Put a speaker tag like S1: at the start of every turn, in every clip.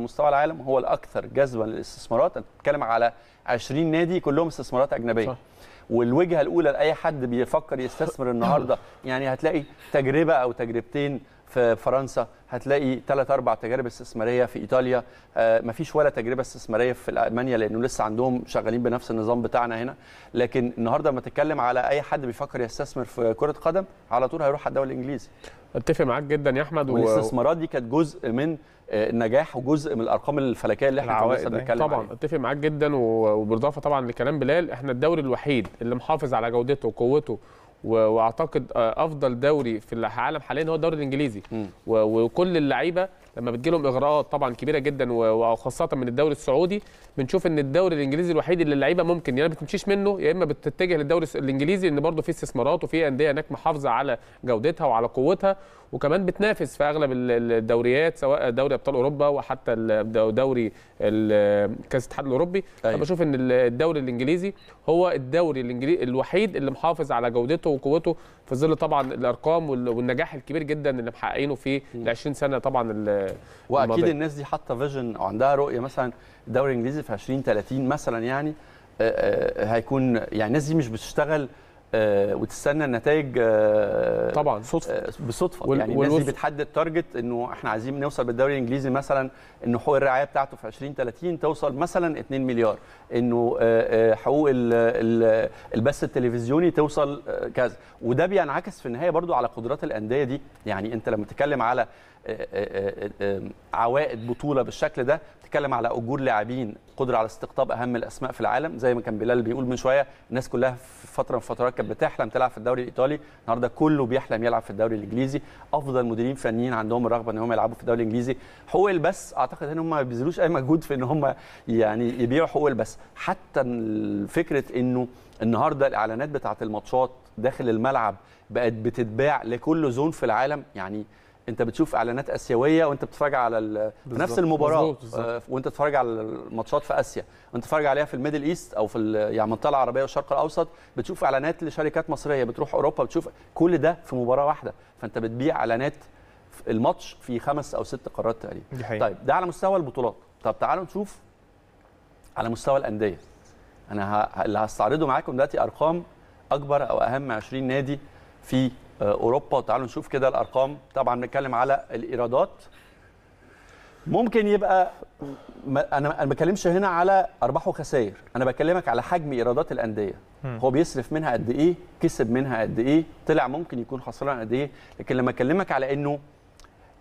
S1: مستوى العالم هو الاكثر جذبا للاستثمارات انت بتتكلم على 20 نادي كلهم استثمارات اجنبيه صح. والوجهه الاولى لاي حد بيفكر يستثمر النهارده يعني هتلاقي تجربه او تجربتين في فرنسا هتلاقي ثلاث اربع تجارب استثماريه في ايطاليا آه، مفيش ولا تجربه استثماريه في المانيا لانه لسه عندهم شغالين بنفس النظام بتاعنا هنا لكن النهارده لما تتكلم على اي حد بيفكر يستثمر في كره قدم على طول هيروح على الدوري الانجليزي اتفق معاك جدا يا احمد و... والاستثمارات دي كانت جزء من آه، النجاح وجزء
S2: من الارقام الفلكيه اللي احنا كنا بنتكلم طبعا عليها. اتفق معاك جدا وبالاضافه طبعا لكلام بلال احنا الدوري الوحيد اللي محافظ على جودته وقوته واعتقد آه، افضل دوري في العالم حاليا هو الدوري الانجليزي م. وكل اللعيبه لما بتجيلهم اغراءات طبعا كبيره جدا وخاصه من الدوري السعودي بنشوف ان الدوري الانجليزي الوحيد اللي اللعيبه ممكن يا يعني ما بتمشيش منه يا اما بتتجه للدوري الانجليزي لان برضه في استثمارات وفي انديه هناك محافظه على جودتها وعلى قوتها وكمان بتنافس في اغلب الدوريات سواء دوري ابطال اوروبا وحتى دوري كاس الاتحاد الاوروبي أيوة. بشوف ان الدوري الانجليزي هو الدوري الانجليزي الوحيد اللي محافظ على جودته وقوته في ظل طبعا الارقام
S1: والنجاح الكبير جدا اللي محققينه في ال 20 سنه طبعا واكيد الناس دي حاطه فيجن وعندها رؤيه مثلا الدوري الانجليزي في 2030 مثلا يعني آه، آه، هيكون يعني الناس دي مش بتشتغل آه، وتستنى النتائج طبعا صدفه بصدفه وال... يعني الناس دي بتحدد تارجت انه احنا عايزين نوصل بالدوري الانجليزي مثلا ان حقوق الرعايه بتاعته في 2030 توصل مثلا 2 مليار انه حقوق البث التلفزيوني توصل كذا وده بينعكس في النهايه برضو على قدرات الانديه دي يعني انت لما تتكلم على آه، آه، آه، عوائد بطوله بالشكل ده تتكلم على اجور لاعبين قدره على استقطاب اهم الاسماء في العالم زي ما كان بلال بيقول من شويه الناس كلها في فتره من فترات كانت بتحلم تلعب في الدوري الايطالي النهارده كله بيحلم يلعب في الدوري الانجليزي افضل مديرين فنيين عندهم الرغبه ان هم يلعبوا في الدوري الانجليزي حقوق البث اعتقد ان هم ما بيبذلوش اي مجهود في ان هم يعني يبيعوا حقوق البث حتى فكره انه النهارده الاعلانات بتاعه الماتشات داخل الملعب بقت بتتباع لكل زون في العالم يعني انت بتشوف اعلانات اسيويه وانت بتتفرج على نفس المباراه بالزبط بالزبط. آه، وانت بتتفرج على الماتشات في اسيا وانت بتتفرج عليها في الميدل ايست او في يعني المنطقه العربيه والشرق الاوسط بتشوف اعلانات لشركات مصريه بتروح اوروبا بتشوف كل ده في مباراه واحده فانت بتبيع اعلانات الماتش في خمس او ست قارات تقريبا طيب ده على مستوى البطولات طب تعالوا نشوف على مستوى الانديه انا ه... اللي هستعرضه معاكم دلوقتي ارقام اكبر او اهم 20 نادي في اوروبا تعالوا نشوف كده الارقام طبعا بنتكلم على الايرادات ممكن يبقى ما انا ما بتكلمش هنا على ارباح وخسائر انا بكلمك على حجم ايرادات الانديه هو بيصرف منها قد ايه كسب منها قد ايه طلع ممكن يكون خسران قد ايه لكن لما اكلمك على انه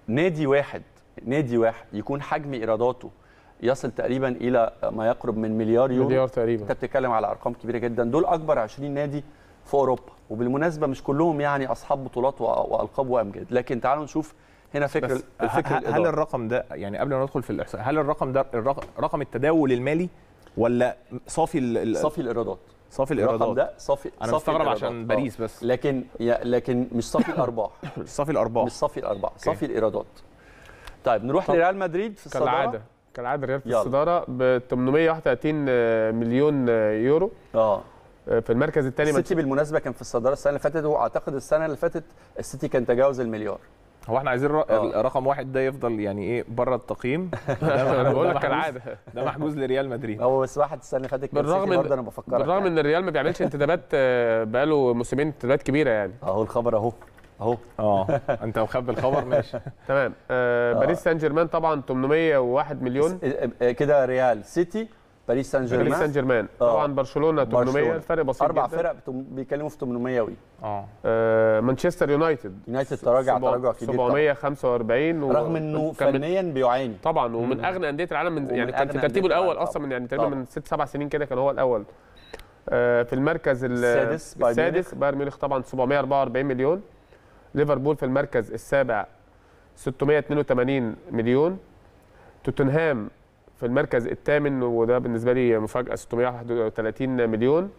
S1: نادي واحد نادي واحد يكون حجم ايراداته يصل تقريبا الى ما يقرب من مليار يورو مليار تقريبا انت بتتكلم على ارقام كبيره جدا دول اكبر 20 نادي في اوروبا وبالمناسبه مش كلهم يعني اصحاب بطولات والقاب وامجاد لكن تعالوا نشوف هنا فكر الفكر هل الإدارة. الرقم ده يعني قبل ما ندخل في الاحصاء
S2: هل الرقم ده رقم التداول المالي ولا صافي صافي الايرادات
S1: صافي الايرادات الرقم ده صافي انا مستغرب عشان باريس بس آه. لكن لكن مش صافي الارباح مش صافي الارباح مش صافي الارباح صافي الايرادات طيب نروح لريال مدريد في الصداره كالعاده
S2: كالعاده ريال في الصداره ب 831 مليون يورو اه آه، في المركز الثاني السيتي
S1: بالمناسبه كان في الصداره السنه اللي فاتت واعتقد السنه اللي فاتت السيتي كان تجاوز المليار
S2: هو احنا عايزين آه. رقم واحد ده يفضل يعني ايه بره التقييم انا بقول لك كالعاده ده
S1: محجوز لريال مدريد هو بس واحد السنه اللي فاتت بالرغم برضه انا بفكرك بالرغم يعني. ان
S2: الريال ما بيعملش انتدابات آه، بقاله موسمين انتدابات كبيره يعني اهو الخبر اهو اهو اه انت مخبي الخبر ماشي تمام آه باريس سان جيرمان طبعا 801 مليون
S1: كده ريال سيتي باريس سان جيرمان باريس سان
S2: جيرمان طبعا برشلونه 800 الفرق بسيط اربع جداً. فرق
S1: بيتكلموا في 800 وي آه. اه مانشستر يونايتد يونايتد
S2: تراجع تراجع كبير 745 و... رغم انه فنيا بيعاني طبعا ومن اغنى انديه العالم من يعني كان في ترتيبه الاول اصلا من يعني تقريبا آه. من ست سبع سنين كده كان هو الاول آه في المركز السادس السادس بايرن ميونخ طبعا 744 مليون ليفربول في المركز السابع 682 مليون توتنهام في المركز الثامن وده بالنسبه لي مفاجاه 631 مليون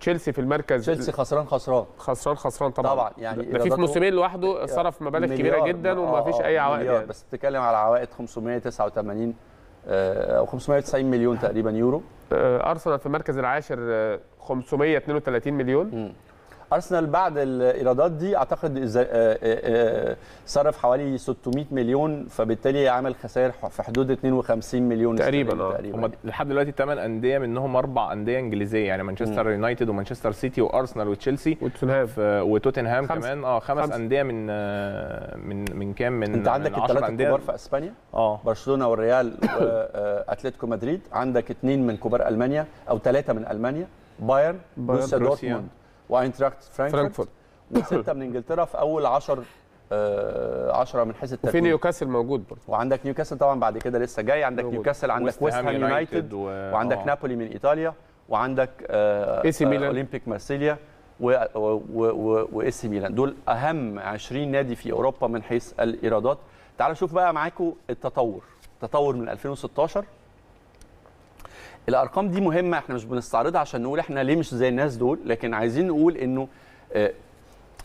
S2: تشيلسي في المركز تشيلسي خسران خسران خسران خسران طبعا طبعا يعني ده في موسمين
S1: لوحده صرف مبالغ كبيره جدا آه، وما فيش اي عوائد يعني. بس بتتكلم على عوائد 589 آه، او 590 مليون تقريبا يورو آه، ارسنال في المركز العاشر 532 مليون م. ارسنال بعد الايرادات دي اعتقد آه، آه، آه، صرف حوالي 600 مليون فبالتالي عمل خسائر في حدود 52 مليون تقريبا اه هم لحد دلوقتي ثمان انديه منهم اربع انديه انجليزيه يعني مانشستر
S2: يونايتد ومانشستر سيتي وارسنال وتشيلسي وتوتنهام وتوتنهام كمان اه خمس, خمس انديه من
S1: من من كام من انت عندك الثلاثه الكبار في اسبانيا اه برشلونه والريال واتلتيكو مدريد عندك اثنين من كبار المانيا او ثلاثه من المانيا بايرن بروسيا دورتموند واينتراكت فرانكفورت وسته من انجلترا في اول 10 10 آه، من حيث الترتيب وفي نيوكاسل موجود برضه وعندك نيوكاسل طبعا بعد كده لسه جاي عندك نيوكاسل عندك ويست هام يونايتد وعندك أوه. نابولي من ايطاليا وعندك آه، اي سي آه، ميلان اولمبيك مارسيليا واي سي ميلان دول اهم 20 نادي في اوروبا من حيث الايرادات تعال نشوف بقى معاكم التطور التطور من 2016 الارقام دي مهمه احنا مش بنستعرضها عشان نقول احنا ليه مش زي الناس دول لكن عايزين نقول انه آه،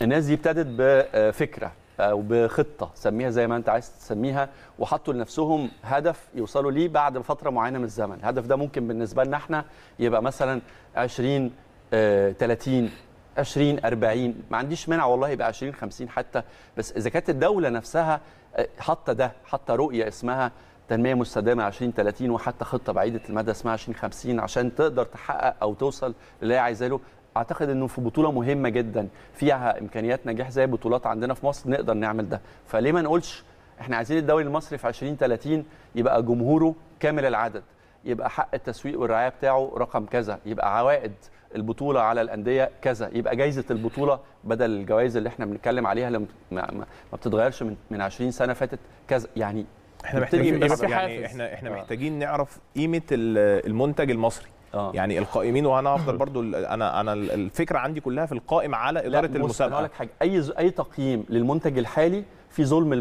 S1: الناس دي ابتدت بفكره او آه، بخطه سميها زي ما انت عايز تسميها وحطوا لنفسهم هدف يوصلوا ليه بعد فتره معينه من الزمن الهدف ده ممكن بالنسبه لنا احنا يبقى مثلا 20 30 20 40 ما عنديش مانع والله يبقى 20 50 حتى بس اذا كانت الدوله نفسها آه، حاطه ده حاطه رؤيه اسمها تنميه مستدامه 2030 وحتى خطه بعيده المدى اسمها 2050 عشان تقدر تحقق او توصل للي هي عايزاه له اعتقد انه في بطوله مهمه جدا فيها امكانيات نجاح زي بطولات عندنا في مصر نقدر نعمل ده فليه ما نقولش احنا عايزين الدوري المصري في 2030 يبقى جمهوره كامل العدد يبقى حق التسويق والرعايه بتاعه رقم كذا يبقى عوائد البطوله على الانديه كذا يبقى جائزه البطوله بدل الجوائز اللي احنا بنتكلم عليها اللي ما بتتغيرش من 20 سنه فاتت كذا يعني احنا محتاجين بس يعني احنا احنا آه. محتاجين نعرف قيمه المنتج المصري آه. يعني القائمين وانا افضل برضو انا انا الفكره عندي كلها في القائم على اداره المسابقه اي اي تقييم للمنتج الحالي في ظلم